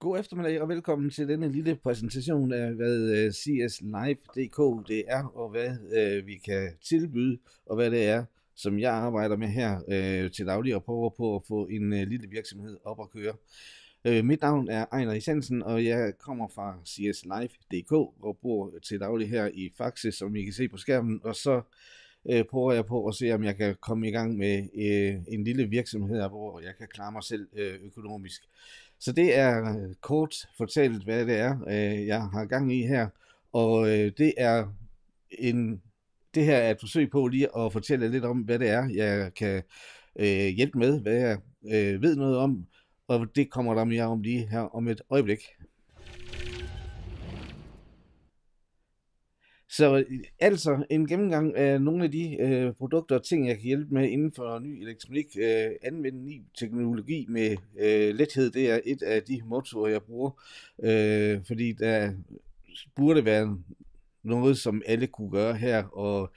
God eftermiddag og velkommen til denne lille præsentation af, hvad øh, CSLive.dk det er, og hvad øh, vi kan tilbyde, og hvad det er, som jeg arbejder med her øh, til daglig og prøver på at få en øh, lille virksomhed op at køre. Øh, mit navn er Ejner Isensen, og jeg kommer fra CSLive.dk og bor til daglig her i Faxe, som I kan se på skærmen, og så øh, prøver jeg på at se, om jeg kan komme i gang med øh, en lille virksomhed, hvor jeg kan klare mig selv øh, økonomisk. Så det er øh, kort fortalt, hvad det er, øh, jeg har gang i her. Og øh, det er en, det her er et forsøg på lige at fortælle lidt om, hvad det er, jeg kan hjælpe med, hvad jeg ved noget om. Og det kommer der mere om lige her om et øjeblik. Så øh, altså en gennemgang af nogle af de øh, produkter og ting, jeg kan hjælpe med inden for ny elektronik. Øh, anvende ny teknologi med øh, lethed, det er et af de motorer, jeg bruger. Øh, fordi der burde være noget, som alle kunne gøre her, og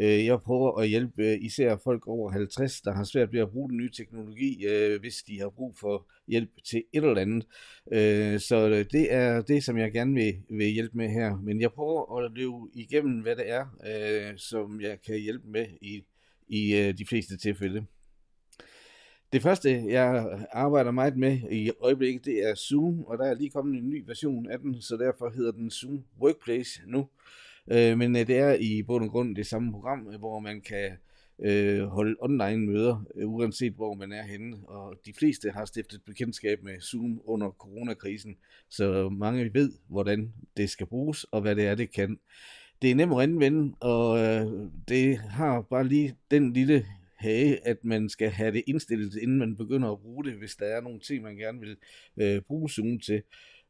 Øh, jeg prøver at hjælpe øh, især folk over 50, der har svært ved at bruge den nye teknologi, øh, hvis de har brug for hjælp til et eller andet. Øh, så øh, det er det, som jeg gerne vil, vil hjælpe med her. Men jeg prøver at løbe igennem, hvad det er, øh, som jeg kan hjælpe med i, i øh, de fleste tilfælde. Det første, jeg arbejder meget med i øjeblikket, det er Zoom, og der er lige kommet en ny version af den, så derfor hedder den Zoom Workplace nu. Øh, men øh, det er i bund og grund det samme program, øh, hvor man kan øh, holde online møder, øh, uanset hvor man er henne. Og de fleste har stiftet bekendtskab med Zoom under coronakrisen, så mange ved, hvordan det skal bruges og hvad det er, det kan. Det er nemt at anvende, og øh, det har bare lige den lille have, at man skal have det indstillet, inden man begynder at bruge det, hvis der er nogle ting, man gerne vil øh, bruge Zoom til.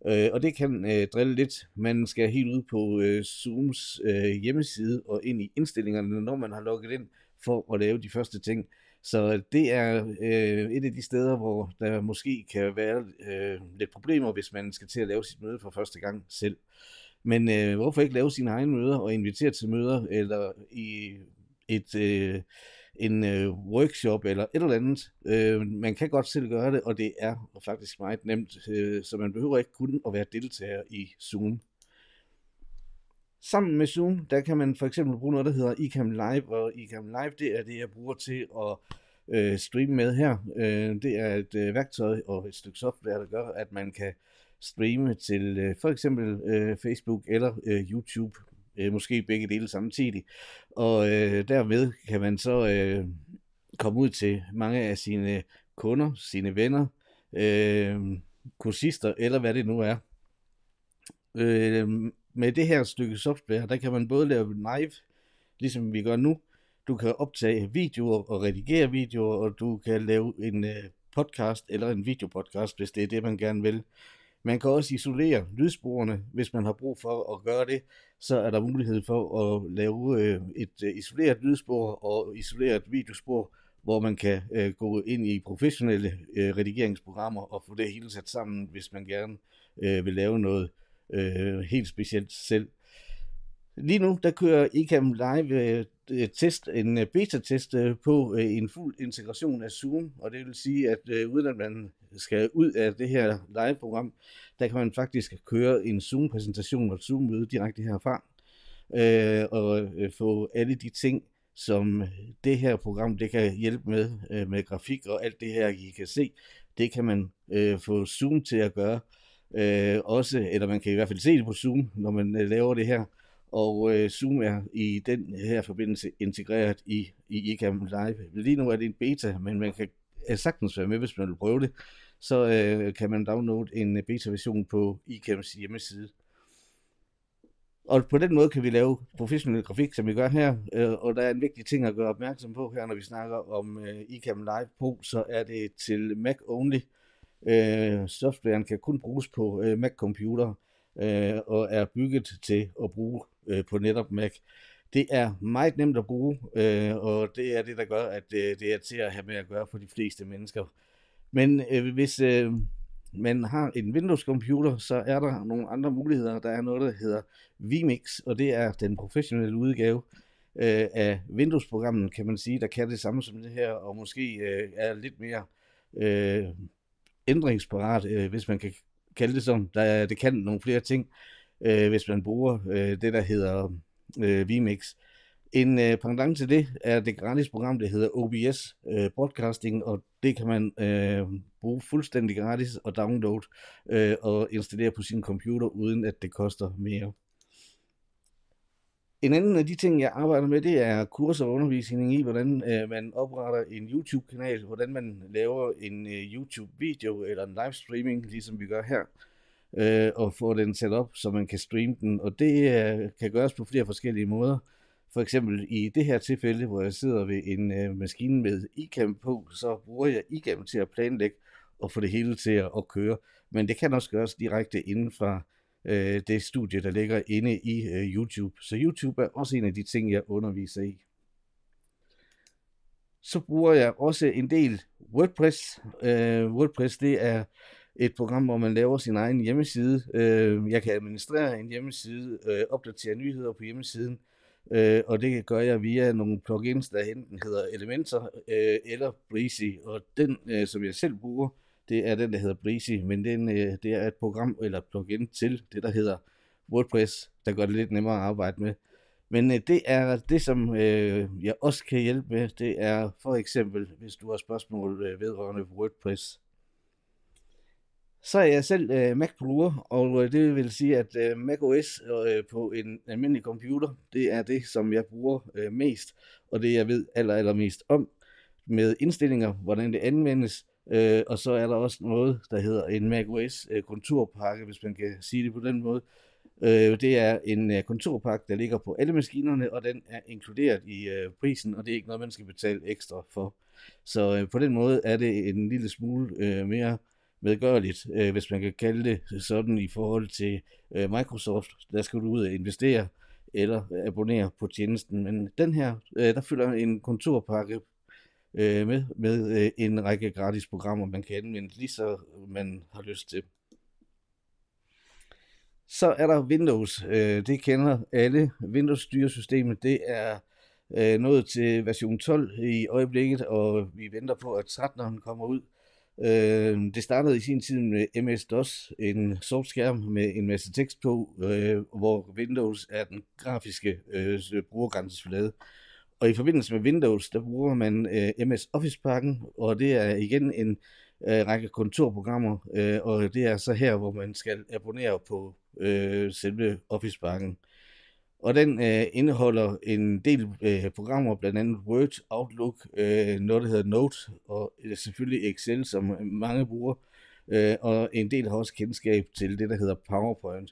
Øh, og det kan øh, drille lidt. Man skal helt ud på øh, Zooms øh, hjemmeside og ind i indstillingerne, når man har logget ind for at lave de første ting. Så det er øh, et af de steder, hvor der måske kan være øh, lidt problemer, hvis man skal til at lave sit møde for første gang selv. Men øh, hvorfor ikke lave sine egne møder og invitere til møder, eller i et øh, en øh, workshop eller et eller andet. Øh, man kan godt selv gøre det, og det er faktisk meget nemt, øh, så man behøver ikke kun at være deltager i Zoom. Sammen med Zoom, der kan man for eksempel bruge noget, der hedder iCam Live, og iCam Live, det er det, jeg bruger til at øh, streame med her. Øh, det er et øh, værktøj og et stykke software, der gør, at man kan streame til øh, for eksempel øh, Facebook eller øh, YouTube øh, måske begge dele samtidig. Og øh, derved kan man så øh, komme ud til mange af sine kunder, sine venner, øh, kursister eller hvad det nu er. Øh, med det her stykke software, der kan man både lave live, ligesom vi gør nu, du kan optage videoer og redigere videoer, og du kan lave en øh, podcast eller en videopodcast, hvis det er det, man gerne vil. Man kan også isolere lydsporene, hvis man har brug for at gøre det, så er der mulighed for at lave øh, et øh, isoleret lydspor og isoleret videospor, hvor man kan øh, gå ind i professionelle redigeringsprogrammer og få det hele sat sammen, hvis man gerne vil lave noget helt specielt selv. Lige nu, der kører ICAM Live Øh, test, en øh, beta-test øh, på en fuld integration af Zoom, og det vil sige, at uden at man skal ud af det her live-program, der kan man faktisk køre en Zoom-præsentation og Zoom-møde direkte herfra, og få alle de ting, som det her program det kan hjælpe med, med grafik og alt det her, I kan se, det kan man få Zoom til at gøre, også, eller man kan i hvert fald se det på Zoom, når man laver det her og øh, Zoom er i den her forbindelse integreret i, i ICAM Live. Lige nu er det en beta, men man kan sagtens være med, hvis man vil prøve det. Så øh, kan man downloade en øh, beta-version på ICAMs hjemmeside. Og på den måde kan vi lave professionel grafik, som vi gør her. Øh, og der er en vigtig ting at gøre opmærksom på her, når vi snakker om øh, ICAM Live Pro, så er det til Mac only. Øh, softwaren kan kun bruges på øh, Mac-computere øh, og er bygget til at bruge øh, på netop Mac. Det er meget nemt at bruge, øh, og det er det, der gør, at øh, det er til at have med at gøre for de fleste mennesker. Men øh, hvis øh, man har en Windows-computer, så er der nogle andre muligheder. Der er noget, der hedder vMix, og det er den professionelle udgave øh, af Windows-programmet, kan man sige, der kan det samme som det her, og måske øh, er lidt mere øh, ændringsparat, øh, hvis man kan kalde det sådan. Der, det kan nogle flere ting, øh, hvis man bruger øh, det, der hedder øh, vMix. En øh, pendant til det er det gratis program, der hedder OBS øh, Broadcasting, og det kan man øh, bruge fuldstændig gratis og download øh, og installere på sin computer, uden at det koster mere. En anden af de ting, jeg arbejder med, det er kurser og undervisning i, hvordan øh, man opretter en YouTube-kanal, hvordan man laver en øh, YouTube-video eller en livestreaming, ligesom vi gør her, øh, og får den sat op, så man kan streame den. Og det øh, kan gøres på flere forskellige måder. For eksempel i det her tilfælde, hvor jeg sidder ved en øh, maskine med iCam på, så bruger jeg iCam til at planlægge og få det hele til at, køre. Men det kan også gøres direkte inden fra øh, det studie, der ligger inde i øh, YouTube. Så YouTube er også en af de ting, jeg underviser i. Så bruger jeg også en del WordPress. Øh, WordPress det er et program, hvor man laver sin egen hjemmeside. Øh, jeg kan administrere en hjemmeside, øh, opdatere nyheder på hjemmesiden, øh, og det gør jeg via nogle plugins, der enten hedder Elementor øh, eller Breezy. Og den, øh, som jeg selv bruger, det er den, der hedder Breezy, men den, øh, det er et program eller plugin til det, der hedder WordPress, der gør det lidt nemmere at arbejde med. Men øh, det er det, som øh, jeg også kan hjælpe med, det er for eksempel, hvis du har spørgsmål øh, vedrørende WordPress. Så er jeg selv øh, Mac-bruger, og øh, det vil sige, at øh, macOS øh, på en almindelig computer, det er det, som jeg bruger øh, mest, og det jeg ved aller, aller mest om med indstillinger, hvordan det anvendes, Øh, og så er der også noget, der hedder en macOS øh, kontorpakke, hvis man kan sige det på den måde. Øh, det er en øh, kontorpakke, der ligger på alle maskinerne, og den er inkluderet i øh, prisen, og det er ikke noget, man skal betale ekstra for. Så øh, på den måde er det en lille smule øh, mere medgørligt, øh, hvis man kan kalde det sådan i forhold til øh, Microsoft. Der skal du ud og investere eller abonnere på tjenesten. Men den her, øh, der fylder en kontorpakke øh, med, med øh, en række gratis programmer, man kan anvende lige så man har lyst til. Så er der Windows. Øh, det kender alle. Windows-styresystemet, det er øh, nået til version 12 i øjeblikket, og vi venter på, at 13'eren kommer ud. Øh, det startede i sin tid med MS-DOS, en skærm med en masse tekst på, øh, hvor Windows er den grafiske øh, brugergrænseflade. Øh, og i forbindelse med Windows, der bruger man øh, MS Office-pakken, og det er igen en øh, række kontorprogrammer, øh, og det er så her, hvor man skal abonnere på øh, selve Office-pakken. Og den øh, indeholder en del øh, programmer, blandt andet Word, Outlook, øh, noget der hedder Note, og øh, selvfølgelig Excel, som øh, mange bruger, øh, og en del har også kendskab til det, der hedder PowerPoint.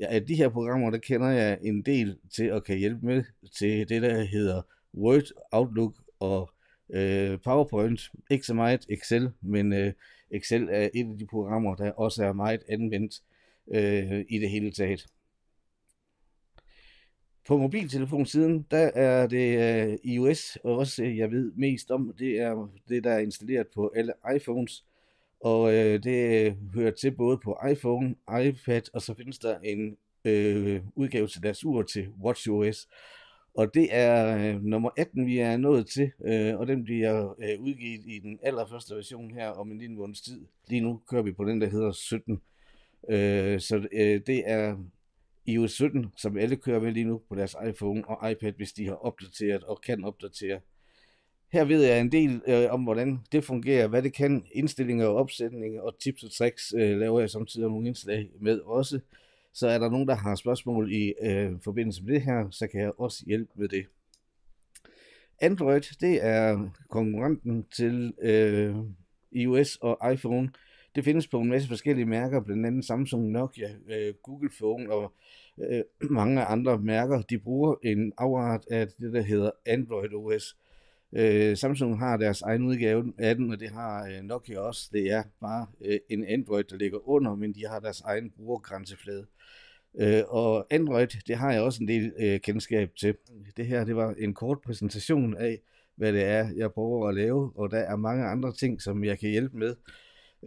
Ja, de her programmer, der kender jeg en del til at kan hjælpe med til det, der hedder Word, Outlook og øh, PowerPoint. Ikke så meget Excel, men øh, Excel er et af de programmer, der også er meget anvendt øh, i det hele taget. På mobiltelefonsiden, der er det øh, iOS, og også øh, jeg ved mest om, det er det, der er installeret på alle iPhones. Og øh, det øh, hører til både på iPhone, iPad, og så findes der en øh, udgave til deres ur til WatchOS. Og det er øh, nummer 18, vi er nået til, øh, og den bliver øh, udgivet i den allerførste version her om en lille måneds tid. Lige nu kører vi på den, der hedder 17. Øh, så øh, det er iOS 17, som alle kører med lige nu på deres iPhone og iPad, hvis de har opdateret og kan opdatere. Her ved jeg en del øh, om, hvordan det fungerer, hvad det kan, indstillinger og opsætninger og tips og tricks øh, laver jeg samtidig nogle indslag med også. Så er der nogen, der har spørgsmål i øh, forbindelse med det her, så kan jeg også hjælpe med det. Android, det er konkurrenten til øh, iOS og iPhone. Det findes på en masse forskellige mærker, blandt andet Samsung, Nokia, øh, Google Phone og øh, mange andre mærker. De bruger en afart af det, der hedder Android OS. Øh, Samsung har deres egen udgave af den, og det har øh, Nokia også. Det er bare øh, en Android, der ligger under, men de har deres egen brugergrænseflade. Øh, og Android, det har jeg også en del øh, kendskab til. Det her, det var en kort præsentation af, hvad det er, jeg prøver at lave, og der er mange andre ting, som jeg kan hjælpe med,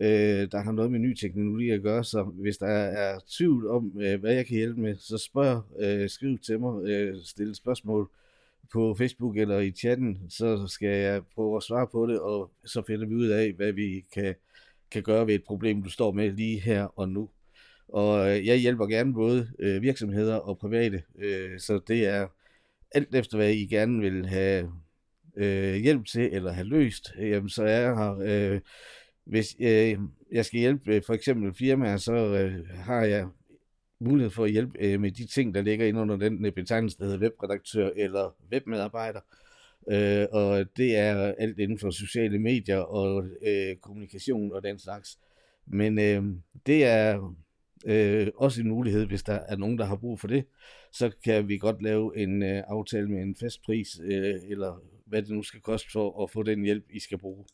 øh, der har noget med ny teknologi at gøre, så hvis der er tvivl om, øh, hvad jeg kan hjælpe med, så spørg, øh, skriv til mig, øh, stille spørgsmål på Facebook eller i chatten, så skal jeg prøve at svare på det, og så finder vi ud af, hvad vi kan, kan gøre ved et problem, du står med lige her og nu. Og øh, jeg hjælper gerne både øh, virksomheder og private, øh, så det er alt efter, hvad I gerne vil have øh, hjælp til eller have løst, jamen, så er jeg her. Øh, hvis øh, jeg skal hjælpe øh, for eksempel firmaer, så øh, har jeg mulighed for at hjælpe øh, med de ting, der ligger inde under den øh, betegnelse, der hedder webredaktør eller webmedarbejder. Øh, og det er alt inden for sociale medier og øh, kommunikation og den slags. Men øh, det er øh, også en mulighed, hvis der er nogen, der har brug for det, så kan vi godt lave en øh, aftale med en fast pris, øh, eller hvad det nu skal koste for at få den hjælp, I skal bruge.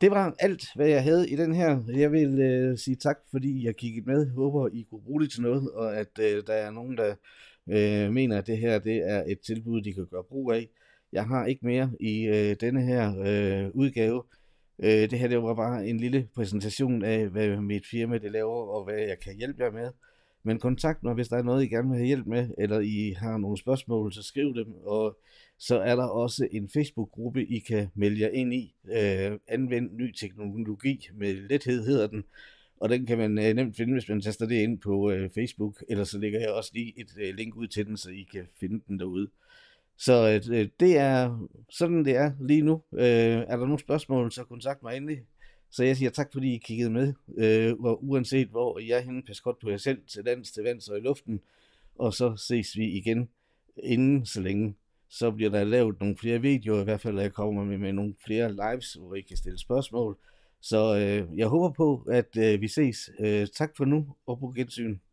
Det var alt, hvad jeg havde i den her. Jeg vil øh, sige tak, fordi jeg kiggede med. Jeg håber, I kunne bruge det til noget, og at øh, der er nogen, der øh, mener, at det her det er et tilbud, de kan gøre brug af. Jeg har ikke mere i øh, denne her øh, udgave. Øh, det her det var bare en lille præsentation af, hvad mit firma det laver, og hvad jeg kan hjælpe jer med. Men kontakt mig, hvis der er noget, I gerne vil have hjælp med, eller I har nogle spørgsmål, så skriv dem. Og så er der også en Facebook-gruppe, I kan melde jer ind i. Øh, anvend ny teknologi med lethed hedder den. Og den kan man øh, nemt finde, hvis man taster det ind på øh, Facebook. Eller så lægger jeg også lige et øh, link ud til den, så I kan finde den derude. Så øh, øh, det er sådan, det er lige nu. Øh, er der nogle spørgsmål, så kontakt mig endelig. Så jeg siger tak, fordi I kiggede med. Øh, og uanset hvor jeg er henne, pas godt på jer selv, til dans, til vand og i luften. Og så ses vi igen inden så længe. Så bliver der lavet nogle flere videoer, i hvert fald, jeg kommer med, med nogle flere lives, hvor I kan stille spørgsmål. Så øh, jeg håber på, at øh, vi ses. Øh, tak for nu, og på gensyn.